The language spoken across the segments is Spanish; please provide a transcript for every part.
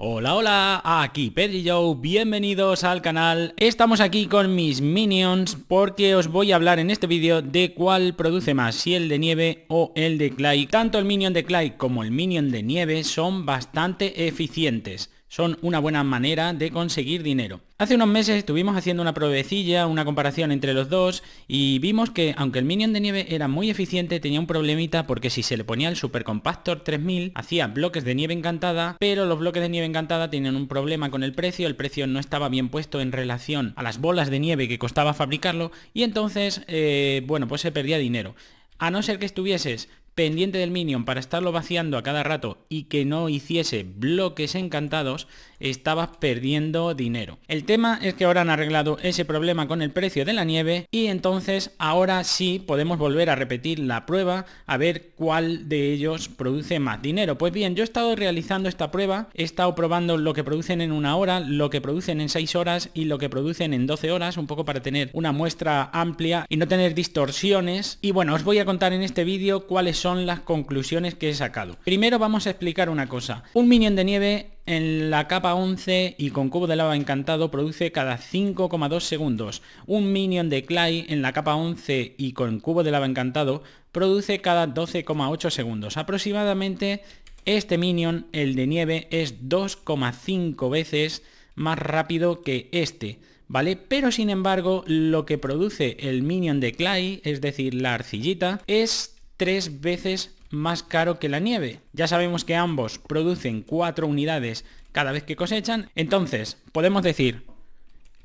Hola, hola, aquí Pedri Joe, bienvenidos al canal. Estamos aquí con mis minions porque os voy a hablar en este vídeo de cuál produce más, si el de nieve o el de Clay. Tanto el minion de Clay como el minion de nieve son bastante eficientes son una buena manera de conseguir dinero. Hace unos meses estuvimos haciendo una provecilla, una comparación entre los dos y vimos que aunque el Minion de nieve era muy eficiente tenía un problemita porque si se le ponía el Super Compactor 3000 hacía bloques de nieve encantada pero los bloques de nieve encantada tienen un problema con el precio, el precio no estaba bien puesto en relación a las bolas de nieve que costaba fabricarlo y entonces eh, bueno pues se perdía dinero. A no ser que estuvieses pendiente del minion para estarlo vaciando a cada rato y que no hiciese bloques encantados, estaba perdiendo dinero. El tema es que ahora han arreglado ese problema con el precio de la nieve y entonces ahora sí podemos volver a repetir la prueba a ver cuál de ellos produce más dinero. Pues bien, yo he estado realizando esta prueba, he estado probando lo que producen en una hora, lo que producen en seis horas y lo que producen en 12 horas, un poco para tener una muestra amplia y no tener distorsiones. Y bueno, os voy a contar en este vídeo cuáles son las conclusiones que he sacado. Primero vamos a explicar una cosa. Un minion de nieve en la capa 11 y con cubo de lava encantado produce cada 5,2 segundos. Un minion de Clay en la capa 11 y con cubo de lava encantado produce cada 12,8 segundos. Aproximadamente este minion, el de nieve, es 2,5 veces más rápido que este. ¿vale? Pero sin embargo, lo que produce el minion de Clay, es decir, la arcillita, es tres veces más caro que la nieve. Ya sabemos que ambos producen cuatro unidades cada vez que cosechan, entonces podemos decir,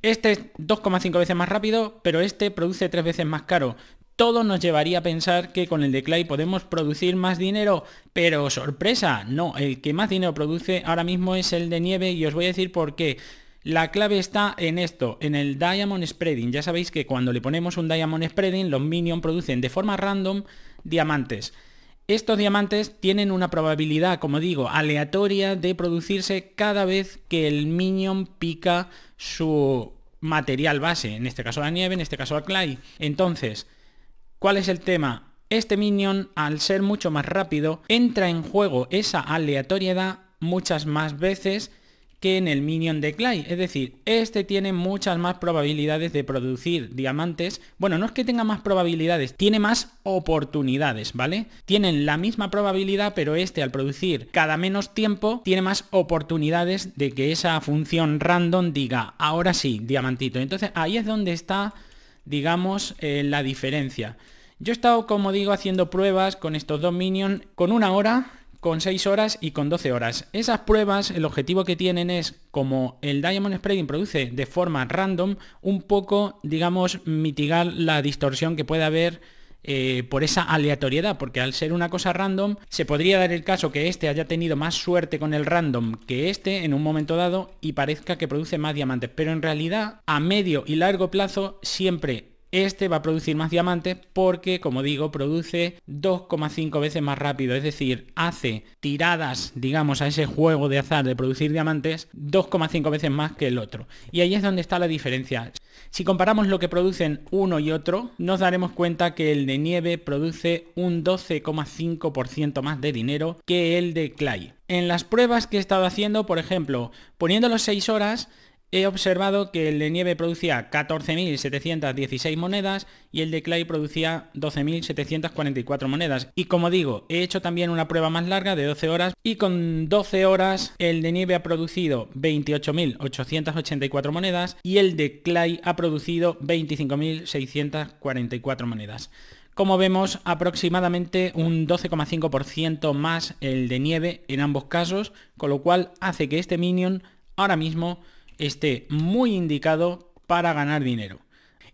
este es 2,5 veces más rápido, pero este produce tres veces más caro. Todo nos llevaría a pensar que con el de Clay podemos producir más dinero, pero sorpresa, no, el que más dinero produce ahora mismo es el de nieve y os voy a decir por qué. La clave está en esto, en el Diamond Spreading. Ya sabéis que cuando le ponemos un Diamond Spreading, los minions producen de forma random diamantes. Estos diamantes tienen una probabilidad, como digo, aleatoria de producirse cada vez que el minion pica su material base, en este caso la nieve, en este caso a clay. Entonces, ¿cuál es el tema? Este minion, al ser mucho más rápido, entra en juego esa aleatoriedad muchas más veces que en el Minion de Clay. Es decir, este tiene muchas más probabilidades de producir diamantes. Bueno, no es que tenga más probabilidades, tiene más oportunidades, ¿vale? Tienen la misma probabilidad, pero este al producir cada menos tiempo, tiene más oportunidades de que esa función random diga, ahora sí, diamantito. Entonces ahí es donde está, digamos, eh, la diferencia. Yo he estado, como digo, haciendo pruebas con estos dos minions con una hora con 6 horas y con 12 horas. Esas pruebas, el objetivo que tienen es, como el Diamond Spreading produce de forma random, un poco, digamos, mitigar la distorsión que puede haber eh, por esa aleatoriedad, porque al ser una cosa random, se podría dar el caso que este haya tenido más suerte con el random que este en un momento dado y parezca que produce más diamantes, pero en realidad a medio y largo plazo siempre este va a producir más diamantes porque, como digo, produce 2,5 veces más rápido, es decir, hace tiradas, digamos, a ese juego de azar de producir diamantes 2,5 veces más que el otro. Y ahí es donde está la diferencia. Si comparamos lo que producen uno y otro, nos daremos cuenta que el de nieve produce un 12,5% más de dinero que el de clay. En las pruebas que he estado haciendo, por ejemplo, poniéndolo 6 horas, He observado que el de nieve producía 14.716 monedas y el de clay producía 12.744 monedas. Y como digo, he hecho también una prueba más larga de 12 horas y con 12 horas el de nieve ha producido 28.884 monedas y el de clay ha producido 25.644 monedas. Como vemos, aproximadamente un 12,5% más el de nieve en ambos casos, con lo cual hace que este minion ahora mismo esté muy indicado para ganar dinero.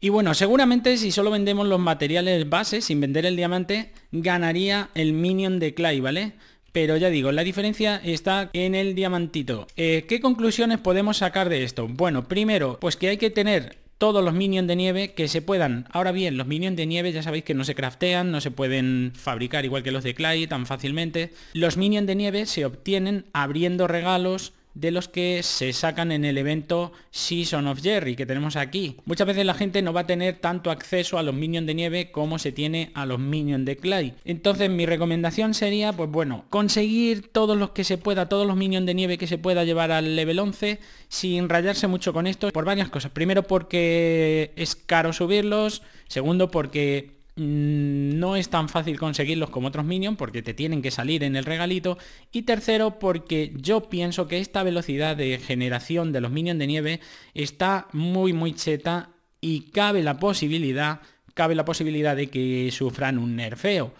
Y bueno, seguramente si solo vendemos los materiales base, sin vender el diamante, ganaría el minion de Clay, ¿vale? Pero ya digo, la diferencia está en el diamantito. Eh, ¿Qué conclusiones podemos sacar de esto? Bueno, primero, pues que hay que tener todos los minions de nieve que se puedan. Ahora bien, los minions de nieve ya sabéis que no se craftean, no se pueden fabricar igual que los de Clay tan fácilmente. Los minions de nieve se obtienen abriendo regalos, de los que se sacan en el evento Season of Jerry que tenemos aquí. Muchas veces la gente no va a tener tanto acceso a los minions de nieve como se tiene a los minions de Clay. Entonces mi recomendación sería, pues bueno, conseguir todos los que se pueda, todos los minions de nieve que se pueda llevar al level 11 sin rayarse mucho con esto por varias cosas. Primero porque es caro subirlos, segundo porque Mm, no es tan fácil conseguirlos como otros minions porque te tienen que salir en el regalito. Y tercero, porque yo pienso que esta velocidad de generación de los minions de nieve está muy muy cheta y cabe la posibilidad, cabe la posibilidad de que sufran un nerfeo.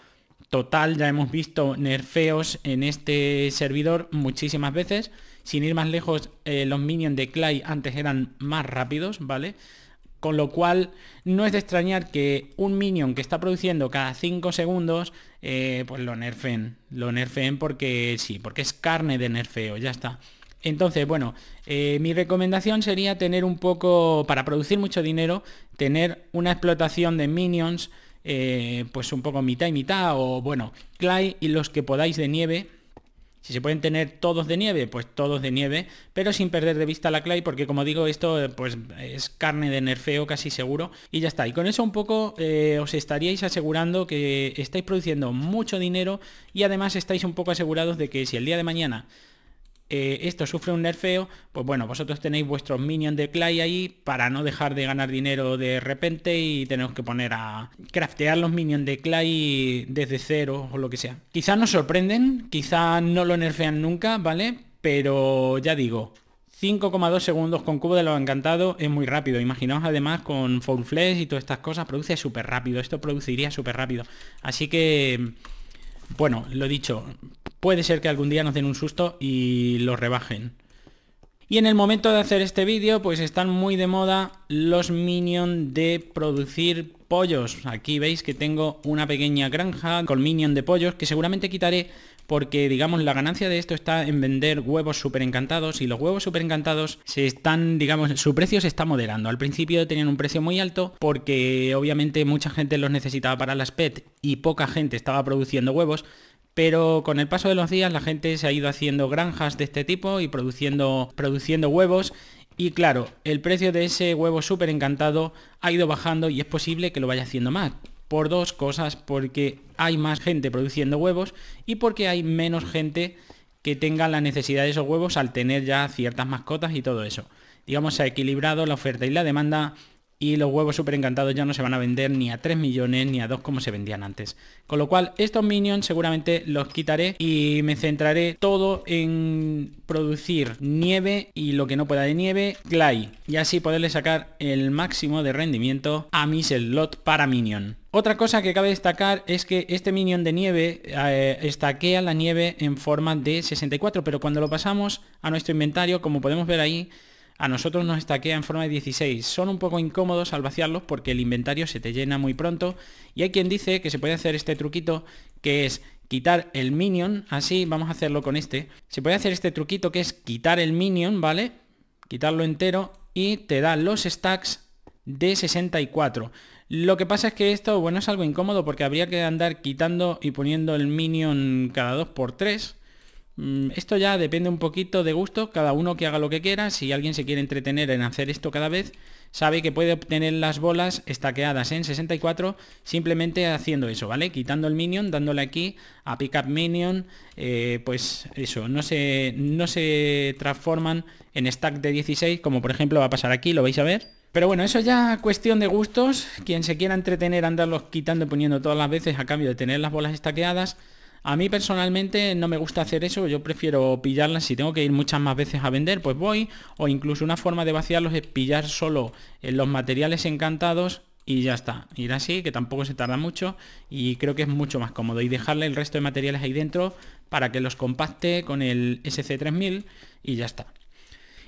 Total, ya hemos visto nerfeos en este servidor muchísimas veces. Sin ir más lejos, eh, los minions de Clay antes eran más rápidos, ¿vale? vale con lo cual, no es de extrañar que un minion que está produciendo cada 5 segundos, eh, pues lo nerfen. Lo nerfen porque sí, porque es carne de nerfeo, ya está. Entonces, bueno, eh, mi recomendación sería tener un poco, para producir mucho dinero, tener una explotación de minions, eh, pues un poco mitad y mitad, o bueno, Clay y los que podáis de nieve, si se pueden tener todos de nieve, pues todos de nieve, pero sin perder de vista la clay, porque como digo, esto eh, pues es carne de nerfeo casi seguro. Y ya está. Y con eso un poco eh, os estaríais asegurando que estáis produciendo mucho dinero y además estáis un poco asegurados de que si el día de mañana eh, esto sufre un nerfeo, pues bueno, vosotros tenéis vuestros minions de Clay ahí para no dejar de ganar dinero de repente y tenemos que poner a craftear los minions de Clay desde cero o lo que sea. Quizás nos sorprenden, quizás no lo nerfean nunca, ¿vale? Pero ya digo, 5,2 segundos con cubo de lo encantado es muy rápido. Imaginaos además con Full flash y todas estas cosas, produce súper rápido. Esto produciría súper rápido. Así que bueno, lo dicho, puede ser que algún día nos den un susto y lo rebajen. Y en el momento de hacer este vídeo, pues están muy de moda los minions de producir pollos. Aquí veis que tengo una pequeña granja con minion de pollos que seguramente quitaré porque digamos la ganancia de esto está en vender huevos súper encantados y los huevos súper encantados se están, digamos, su precio se está moderando. Al principio tenían un precio muy alto porque obviamente mucha gente los necesitaba para las PET y poca gente estaba produciendo huevos, pero con el paso de los días la gente se ha ido haciendo granjas de este tipo y produciendo, produciendo huevos y claro, el precio de ese huevo súper encantado ha ido bajando y es posible que lo vaya haciendo más. Por dos cosas, porque hay más gente produciendo huevos y porque hay menos gente que tenga la necesidad de esos huevos al tener ya ciertas mascotas y todo eso. Digamos, se ha equilibrado la oferta y la demanda y los huevos súper encantados ya no se van a vender ni a 3 millones ni a 2 como se vendían antes. Con lo cual, estos minions seguramente los quitaré y me centraré todo en producir nieve y lo que no pueda de nieve, clay. Y así poderle sacar el máximo de rendimiento a mis slot para minion. Otra cosa que cabe destacar es que este minion de nieve eh, estaquea la nieve en forma de 64, pero cuando lo pasamos a nuestro inventario, como podemos ver ahí, a nosotros nos que en forma de 16. Son un poco incómodos al vaciarlos porque el inventario se te llena muy pronto. Y hay quien dice que se puede hacer este truquito que es quitar el minion. Así ah, vamos a hacerlo con este. Se puede hacer este truquito que es quitar el minion, ¿vale? Quitarlo entero y te da los stacks de 64. Lo que pasa es que esto, bueno, es algo incómodo porque habría que andar quitando y poniendo el minion cada 2x3. Mm, esto ya depende un poquito de gusto, cada uno que haga lo que quiera, si alguien se quiere entretener en hacer esto cada vez, sabe que puede obtener las bolas estaqueadas en 64 simplemente haciendo eso, ¿vale? Quitando el minion, dándole aquí a pick up minion, eh, pues eso, no se, no se transforman en stack de 16, como por ejemplo va a pasar aquí, lo vais a ver, pero bueno, eso ya cuestión de gustos. Quien se quiera entretener, andarlos quitando y poniendo todas las veces a cambio de tener las bolas estaqueadas, a mí personalmente no me gusta hacer eso, yo prefiero pillarlas, si tengo que ir muchas más veces a vender, pues voy, o incluso una forma de vaciarlos es pillar solo eh, los materiales encantados y ya está, ir así, que tampoco se tarda mucho y creo que es mucho más cómodo y dejarle el resto de materiales ahí dentro para que los compacte con el SC3000 y ya está.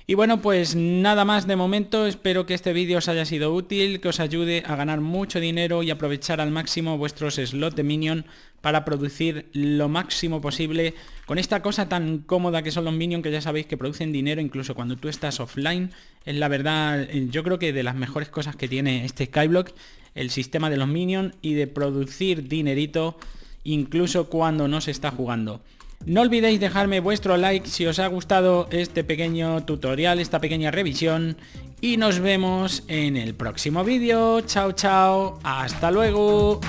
Y bueno, pues nada más de momento, espero que este vídeo os haya sido útil, que os ayude a ganar mucho dinero y aprovechar al máximo vuestros slots de minion para producir lo máximo posible con esta cosa tan cómoda que son los minion que ya sabéis que producen dinero incluso cuando tú estás offline. Es la verdad, eh, yo creo que de las mejores cosas que tiene este Skyblock, el sistema de los minions y de producir dinerito incluso cuando no se está jugando. No olvidéis dejarme vuestro like si os ha gustado este pequeño tutorial, esta pequeña revisión. Y nos vemos en el próximo vídeo. Chao, chao. Hasta luego.